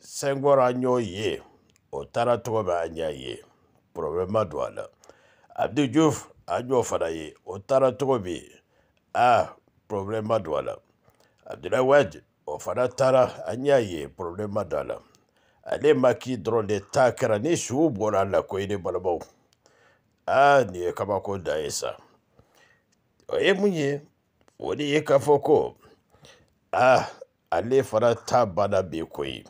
senkɔrɔ an y'o ye o taara tɔgɔ bɛ an y'a ye problème ma don a la abdi diouf fana ye o taara tɔgɔ bɛ yen ah problème ma don a la abdoulaye wade o fana taara an y'a ye problème ma don la ale ma dɔrɔn de ta kɛra ni suw bɔra a la ko i ni balimaw ah nin ye kabako da ye sa o ye mun ye o de ye k'a fɔ ko ah ale fana ta banna bi koyi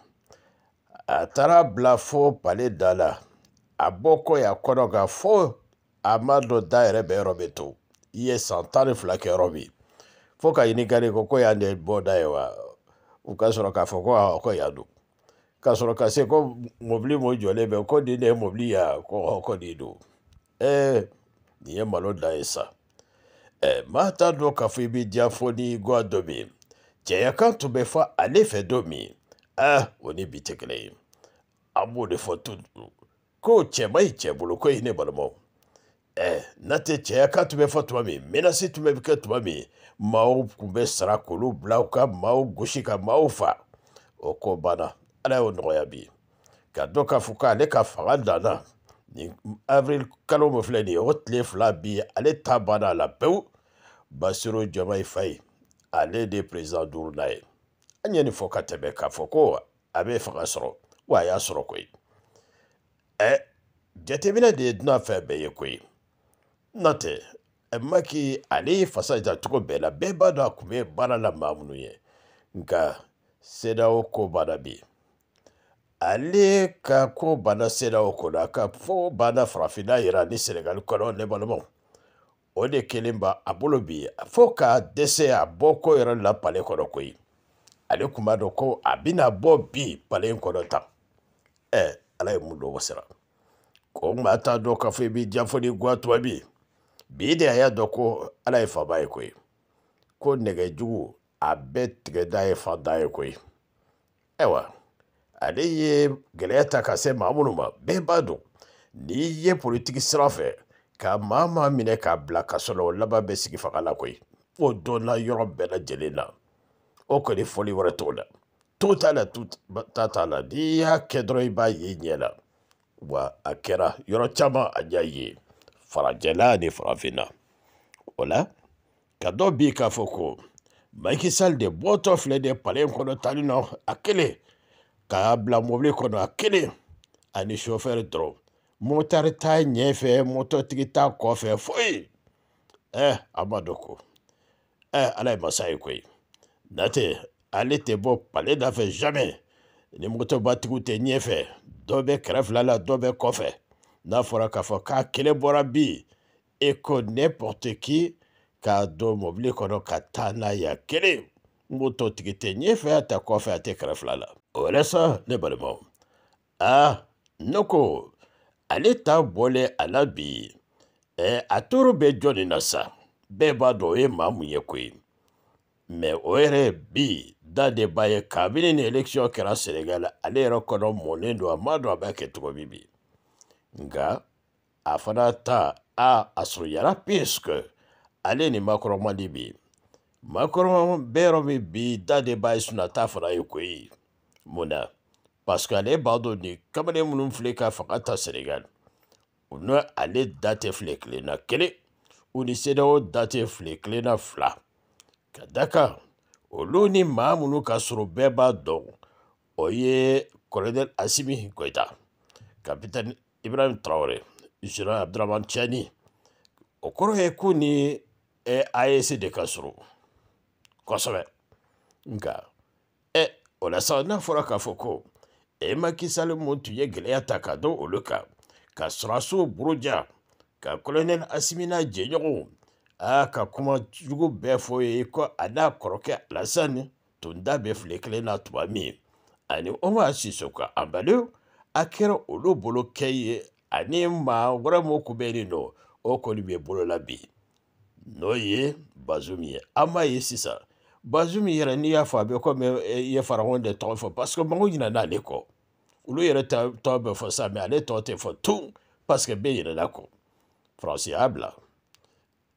a taara bila fo pale da la a bɔ kɔ y'a kɔnɔ kan fo a ma dɔn da yɛrɛ bɛ yɔrɔ bɛ to i ye san tan ni fila kɛ yɔrɔ min fo ka ɲininkali ko ko y'an de bɔ da ye wa u ka sɔrɔ k'a fɔ ko awɔ ko yan don k'a sɔrɔ ka se ko mobili mun jɔlen bɛ ko nin de ye mobili ya ko ɔ ko nin don ɛɛ e, nin ye malo da ye sa ɛɛ e, maa t'a dɔn k'a fɔ i bɛ diya fo ni guwa dɔ min cɛya kan tun bɛ fɔ ale fɛ don min ah o ni bi tɛ kelen ye. an b'o de fɔ tu ko cɛ ma ɲi cɛ bolo ko e ye ne balimaw ɛɛ n'a tɛ cɛya k'a tun bɛ fɔ tuma min menasi tun bɛ kɛ tuma min maaw tun bɛ sara k'olu bila u ka maaw gosi ka maaw fa o ko banna ala y'o nɔgɔya bi ka dɔn k'a fɔ k'ale ka fanga danna nin avril kalo min filɛ nin ye o tile fila bi ale ta banna a la pewu basiru jama fa ye ale de ye perezan duurunan ye an ye nin fɔ ka tɛmɛ k'a fɔ ko a bɛ fanga sɔrɔ wa a y'a sɔrɔ koyi ɛ jateminɛ de ye dunan fɛn bɛɛ ye koyi n'o tɛ maki ale ye fasa ja cogo bɛɛ la bɛɛ b'a dɔn a kun bɛ baara la maa munu ye nka sedaw ko banna bi ale ka ko banna sedaw ko la ka fɔ banna farafinna yira ni senegali kɔnɔ ne balimaw o de kelen ba a bolo bi fo k'a dɛsɛ a bɔ ko yɛrɛ la pale kɔnɔ koyi ale kun b'a dɔn ko a bɛna bɔ bi pale in kɔnɔ tan ɛ eh, ala ye mun dɔn wasira ko n t'a dɔn k'a fɔ i b'i jan fo n'i guwa tuma bi bi de a y'a dɔn ko ala ye faaba ye koyi ko nɛgɛjugu a bɛɛ tigɛda ye fada ye koyi ayiwa ale ye gɛlɛya ta ka se maa minnu ma bɛɛ b'a dɔn n'i ye politiki sira fɛ ka maa maa minɛ k'a bila kaso la o laban bɛ sigi fanga la koyi o donna yɔrɔ bɛɛ lajɛlen na o kɔni fɔli wɛrɛ t'o la tota la ta la n'i y'a kɛ dɔrɔn i b'a ye ɲɛ la wa a kɛra yɔrɔ caman a y'a ye farajɛla ni farafinna o la ka dɔ bi k'a fɔ ko Macky de bɔtɔ filɛ de pale kɔnɔ tali nɔ a kelen k'a bila mobili kɔnɔ a kelen ani chauffeur dɔrɔn motari t'a ɲɛfɛ mototigi t'a kɔfɛ foyi ɛ eh, a ma dɔ ko ɛ eh, ala ye masa ye koyi natɛ ale tɛ bɔ pale da fɛ jamais ni mototigiw tɛ ɲɛ fɛ dɔ bɛ kɛrɛfɛ la dɔ bɛ kɔfɛ n'a fɔra k'a fɔ k'a kelen bɔra bi e ko n'importe qui k'a don mobili kɔnɔ ka taa n'a ye kelen mototigi tɛ ɲɛfɛ a tɛ kɔfɛ a tɛ kɛrɛfɛ la o yɛrɛ sa ne balimaw aa ne ko ale ta bɔlen a la bi ɛ a toro bɛ jɔnni na sa bɛɛ b'a dɔn o ye maa mun ye koyi mɛ o yɛrɛ bi da de b'a ye kabini ni election kɛra senegal ale yɛrɛ kɔnɔ mɔnen don a ma dɔn a b'a kɛ cogo min bi nka a fana ta a a surunyara puisque ale ni makɔrɔma de bi makɔrɔma bɛ yɔrɔ min bi da de b'a ye sunata fana ye koyi mun na parce que ale b'a dɔn ni kamalen minnu filɛ ka fanga ta senegal n'o ale da tɛ filɛ kelen na kelen u ni sedaw da tɛ filɛ kelen na fila ka da kan olu ni maa minnu ka surun bɛɛ b'a dɔn o ye colonel asimi goita capitaine ibrahim traore général abdurahman tiani o kɔrɔ ye ko ni ɛ AES de ka surun kosɛbɛ nka ɛ o la sa n'a fɔra k'a fɔ ko emaki salimu tun ye gɛlɛya ta ka dɔn olu kan ka sɔrɔso buruja ka colonel asimina jɛɲɔgɔnw aa ka kuma jugu bɛɛ fɔ ye ko a n'a kɔrɔkɛ alasani tun da bɛ file kelen na tuma min ani omar sisoko anbaliw a kɛra olu bolo kɛ ye ani maa wɛrɛ mun kun bɛ yen nɔ o kɔni bɛ bolo la bi n'o ye bazumi ye an b'a ye sisan bazumi yɛrɛ n'i y'a fɔ a bɛ komi e, i ye faraɲɔgɔn de tɔgɔ fɔ parce que mago ɲinɛ n'ale kɔ olu yɛrɛ tɔgɔ bɛ fɔ sa mɛ ale tɔgɔ tɛ fɔ tun parce que bɛɛ yɛlɛla kɔ faransi y'a bila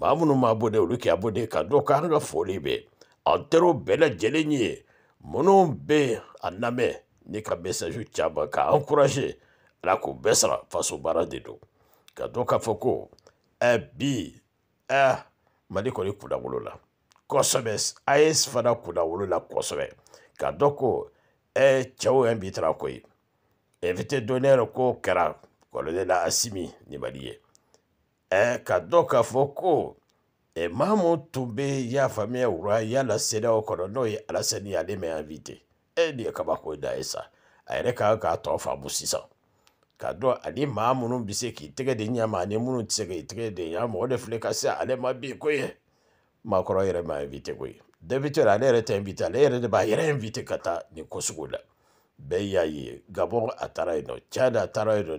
maa minnu ma abone olu kɛ abone ka dɔn k'an ka foli bɛ an ter'o bɛɛ lajɛlen ye minnu bɛ a lamɛn ni ka message caman ka encourager ala k'u bɛɛ sara faso baara de don ka dɔn k'a fɔ ko ɛ eh, bi ɛ mali kɔni kunnawolo la kosɛbɛ as fana kunnawolo la kosɛbɛ ka dɔn ko ɛ cɛw yɛrɛ bi taara ko ye invité d'honneur ko kɛra kɔlɔlɔ la asimi ni mali ye ɛ ka dɔ k'a fɔ ko ɛ maamu tun y'a la sene yala sedaw ala sene ya lime ale mɛ invité ɛ nin ye kabako da ye sa a yɛrɛ ka kan k'a tɔ faamu sisan k'i tɛgɛ de ɲɛ ma ani minnu tɛ se k'i de ɲɛ ma o se ale mabi kwe. Makoro ye ma invité kwe. ye la ale te tɛ invité ale yɛrɛ de b'a yɛrɛ invité kata ni kosugula. Beya sugu ye gabon a taara yen nɔ cad a taara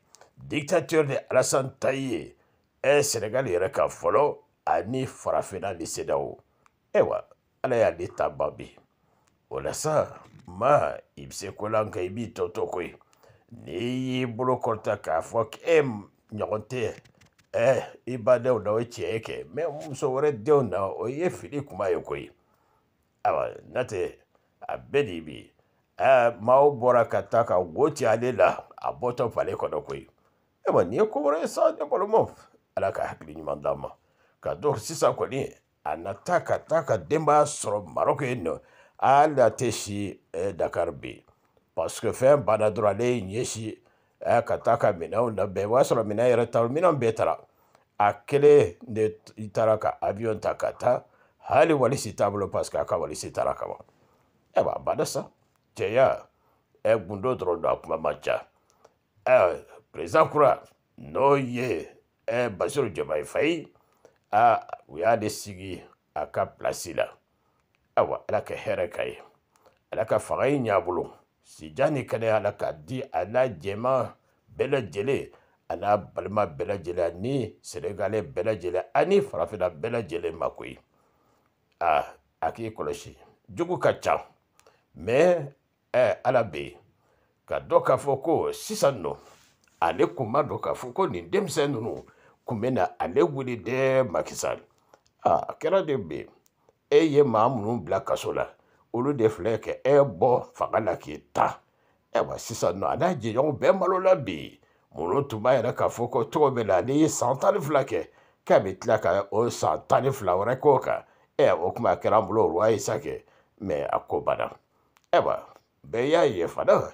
dictature de alasan ta ye ɛ senegal yɛrɛ kan fɔlɔ ani farafinna ni sedaw eh ayiwa ala y'ale ta ban bi o la sa ma i bɛ se ko la nka i b'i tɔ to koyi n'i y'i bolo kɔrɔta k'a fɔ e ɲɔgɔn tɛ ɛ i ba denw na o ye tiɲɛ kɛ mɛ muso wɛrɛ denw na o ye fili kuma ye koyi ayiwa n'o tɛ a bɛɛ de bi ɛ maaw bɔra ka taa ka wo ci ale la a bɔtɔ falen kɔnɔ koyi ɛma ni kɔwara yɛ saa ni bɔlɔmɔ ala ka hakili ɲuman d'a ma ka dɔ sisan kɔni a nata ka taa ka ala tɛ si dakar bi paske que fɛn banna dɔrɔn ale ye ɲɛsi eh, ka taa ka minɛnw labɛn o y'a sɔrɔ minɛn yɛrɛ taara avion takata hali walisi t'a paske parce que a ka walisi taara kaban ɛ b'a banna sa cɛya ɛ eh, gundo dɔrɔn don a president kura n'oye basiru jamayi fayi u y'a de sigi a ka pilasi la ayiwa ala ka hɛrɛ ka ye ala ka fanga in ɲ'a bolo sijan kɛnɛya ala k'a di a n'a jɛma bɛɛ lajɛlen a n'a balima bɛɛ lajɛlen ani senegalɛ bɛɛ lajɛlen ani farafinna bɛɛ lajɛlen ma koyi a k'i kɔlɔsi jugu ka ca mɛ ala bɛ yen ka dɔ k'a fɔ ko sisan nɔ ale kun ma dɔn k'a fɔ ko nin denmisɛn ninnu kun bɛ na ale wuli dɛ makisa a kɛra de bi e ye maa minnu bila kaso la olu de filɛ kɛ e bɔ fanga la k'i ta ayiwa sisan nɔ a n'a jɛɲɔgɔn bɛɛ malo la bi minnu tun b'a yɛrɛ k'a fɔ ko cogo bɛ la n'i ye san tan ni fila kɛ k'a bɛ tila ka o san tan ni fila wɛrɛ k'o kan ɛ e, o kuma a kɛra an bolo o ruwa ye sa kɛ mɛ a ko banna ayiwa e bɛɛ y'a ye fana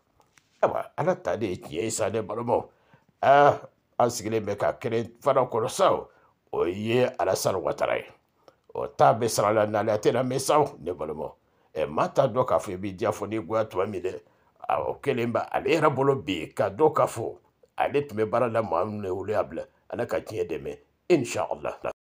ayiwa ala ta de ye tiɲɛ ye sa ne balimaw aa ah, an sigilen bɛ ka kelen fana kɔnɔ sa o ye alasani watara ye o t'a bɛ sara la naliya tɛ na mɛ sa ne balimaw ɛ maa t'a dɔn k'a fɔ i b'i diya fɔ n'i goya tuma min dɛ o kelen bɛ ale yɛrɛ bolo bi ka dɔn k'a fɔ ale tun bɛ baara la maa minnu ye olu y'a bila ala ka tiɲɛ dɛmɛ inshallah